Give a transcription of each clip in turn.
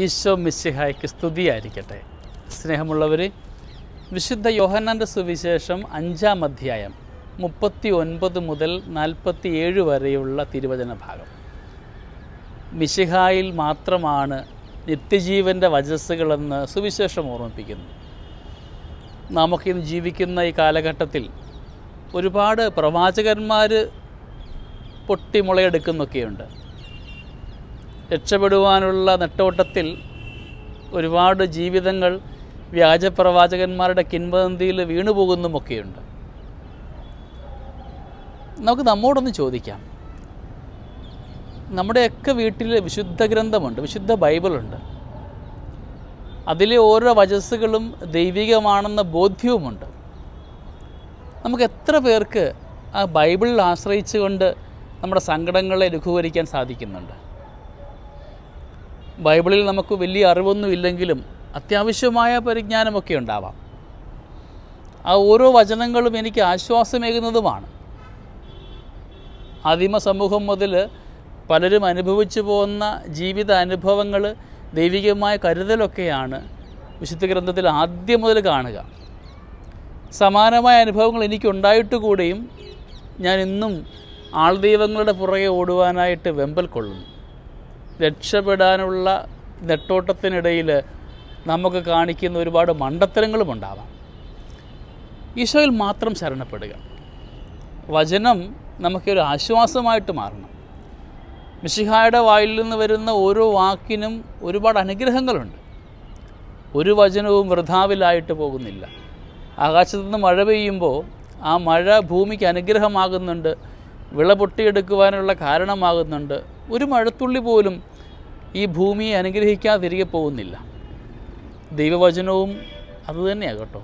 ഈശോ മിസ്സിഹായ്ക്ക് സ്തുതിയായിരിക്കട്ടെ സ്നേഹമുള്ളവർ വിശുദ്ധ യോഹന്നാൻ്റെ സുവിശേഷം അഞ്ചാം അധ്യായം മുപ്പത്തി ഒൻപത് മുതൽ നാൽപ്പത്തി ഏഴ് വരെയുള്ള തിരുവചന ഭാഗം മിശിഹായിൽ മാത്രമാണ് നിത്യജീവൻ്റെ വചസ്സുകളെന്ന് സുവിശേഷം ഓർമ്മിപ്പിക്കുന്നു നമുക്കിന്ന് ജീവിക്കുന്ന ഈ കാലഘട്ടത്തിൽ ഒരുപാട് പ്രവാചകന്മാർ പൊട്ടിമുളയെടുക്കുന്നൊക്കെയുണ്ട് രക്ഷപ്പെടുവാനുള്ള നെട്ടോട്ടത്തിൽ ഒരുപാട് ജീവിതങ്ങൾ വ്യാജപ്രവാചകന്മാരുടെ കിൻവന്തിയിൽ വീണുപോകുന്നുമൊക്കെയുണ്ട് നമുക്ക് നമ്മോടൊന്ന് ചോദിക്കാം നമ്മുടെയൊക്കെ വീട്ടിൽ വിശുദ്ധ ഗ്രന്ഥമുണ്ട് വിശുദ്ധ ബൈബിളുണ്ട് അതിലെ ഓരോ വചസ്സുകളും ദൈവികമാണെന്ന ബോധ്യവുമുണ്ട് നമുക്ക് എത്ര പേർക്ക് ആ ബൈബിളിൽ ആശ്രയിച്ചുകൊണ്ട് നമ്മുടെ സങ്കടങ്ങളെ ലഘൂകരിക്കാൻ സാധിക്കുന്നുണ്ട് ബൈബിളിൽ നമുക്ക് വലിയ അറിവൊന്നും ഇല്ലെങ്കിലും അത്യാവശ്യമായ പരിജ്ഞാനമൊക്കെ ഉണ്ടാവാം ആ ഓരോ വചനങ്ങളും എനിക്ക് ആശ്വാസമേകുന്നതുമാണ് ആദിമ സമൂഹം മുതൽ പലരും അനുഭവിച്ചു പോകുന്ന ജീവിത അനുഭവങ്ങൾ ദൈവികമായ കരുതലൊക്കെയാണ് വിശുദ്ധ ഗ്രന്ഥത്തിൽ ആദ്യം മുതൽ കാണുക സമാനമായ അനുഭവങ്ങൾ എനിക്കുണ്ടായിട്ട് കൂടിയും ഞാൻ ഇന്നും ആൾദൈവങ്ങളുടെ പുറകെ ഓടുവാനായിട്ട് വെമ്പൽ കൊള്ളുന്നു രക്ഷപ്പെടാനുള്ള നെട്ടോട്ടത്തിനിടയിൽ നമുക്ക് കാണിക്കുന്ന ഒരുപാട് മണ്ടത്തരങ്ങളും ഉണ്ടാവാം ഈശോയിൽ മാത്രം ശരണപ്പെടുക വചനം നമുക്കൊരു ആശ്വാസമായിട്ട് മാറണം മിശിഹായുടെ വായിൽ നിന്ന് വരുന്ന ഓരോ വാക്കിനും ഒരുപാട് അനുഗ്രഹങ്ങളുണ്ട് ഒരു വചനവും വൃഥാവിലായിട്ട് പോകുന്നില്ല ആകാശത്തു നിന്ന് മഴ പെയ്യുമ്പോൾ ആ മഴ ഭൂമിക്ക് അനുഗ്രഹമാകുന്നുണ്ട് വിള പൊട്ടിയെടുക്കുവാനുള്ള കാരണമാകുന്നുണ്ട് ഒരു മഴത്തുള്ളി പോലും ഈ ഭൂമിയെ അനുഗ്രഹിക്കാതെ തിരികെ പോകുന്നില്ല ദൈവവചനവും അതുതന്നെയാണ് കേട്ടോ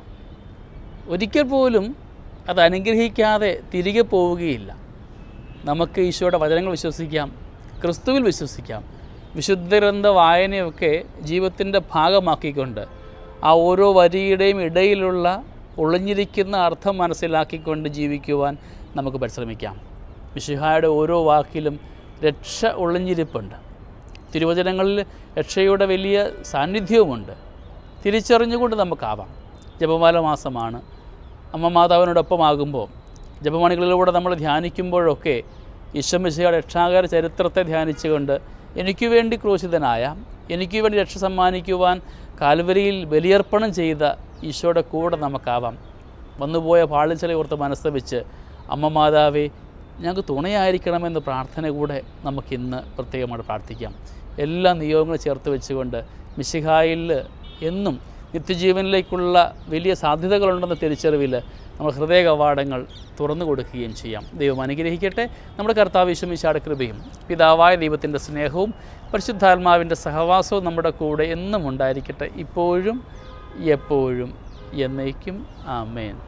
ഒരിക്കൽ പോലും അത് അനുഗ്രഹിക്കാതെ തിരികെ പോവുകയില്ല നമുക്ക് ഈശോയുടെ വചനങ്ങൾ വിശ്വസിക്കാം ക്രിസ്തുവിൽ വിശ്വസിക്കാം വിശുദ്ധഗ്രന്ഥ വായനയൊക്കെ ജീവിതത്തിൻ്റെ ഭാഗമാക്കിക്കൊണ്ട് ആ ഓരോ വരിയുടെയും ഇടയിലുള്ള ഒളിഞ്ഞിരിക്കുന്ന അർത്ഥം മനസ്സിലാക്കിക്കൊണ്ട് ജീവിക്കുവാൻ നമുക്ക് പരിശ്രമിക്കാം വിശുഹായുടെ ഓരോ വാക്കിലും രക്ഷ ഒളിഞ്ഞിരിപ്പുണ്ട് തിരുവചനങ്ങളിൽ രക്ഷയുടെ വലിയ സാന്നിധ്യവുമുണ്ട് തിരിച്ചറിഞ്ഞുകൊണ്ട് നമുക്കാവാം ജപമാല മാസമാണ് അമ്മ മാതാവിനോടൊപ്പമാകുമ്പോൾ ജപമാണികളിലൂടെ നമ്മൾ ധ്യാനിക്കുമ്പോഴൊക്കെ ഈശ്വമിശയുടെ രക്ഷാകര ചരിത്രത്തെ ധ്യാനിച്ചുകൊണ്ട് എനിക്ക് വേണ്ടി ക്രൂശിതനായ എനിക്ക് വേണ്ടി രക്ഷ സമ്മാനിക്കുവാൻ കാൽവരിയിൽ ബലിയർപ്പണം ചെയ്ത ഈശോയുടെ കൂടെ നമുക്കാവാം വന്നുപോയ പാളിച്ചലയോർത്ത് വെച്ച് അമ്മ മാതാവേ ഞങ്ങൾക്ക് തുണയായിരിക്കണമെന്ന പ്രാർത്ഥന കൂടെ നമുക്കിന്ന് പ്രത്യേകമായിട്ട് പ്രാർത്ഥിക്കാം എല്ലാ നിയോഗങ്ങളും ചേർത്ത് വെച്ചുകൊണ്ട് മിശിഹായിൽ എന്നും നിത്യജീവനിലേക്കുള്ള വലിയ സാധ്യതകളുണ്ടെന്ന തിരിച്ചറിവിൽ നമ്മൾ ഹൃദയ കവാടങ്ങൾ തുറന്നു കൊടുക്കുകയും ചെയ്യാം ദൈവം അനുഗ്രഹിക്കട്ടെ നമ്മുടെ കർത്താവ് വിശ്വമിശാട് കൃപയും പിതാവായ ദൈവത്തിൻ്റെ സ്നേഹവും പരിശുദ്ധാത്മാവിൻ്റെ സഹവാസവും നമ്മുടെ കൂടെ എന്നും ഉണ്ടായിരിക്കട്ടെ ഇപ്പോഴും എപ്പോഴും എന്നേക്കും ആമേൻ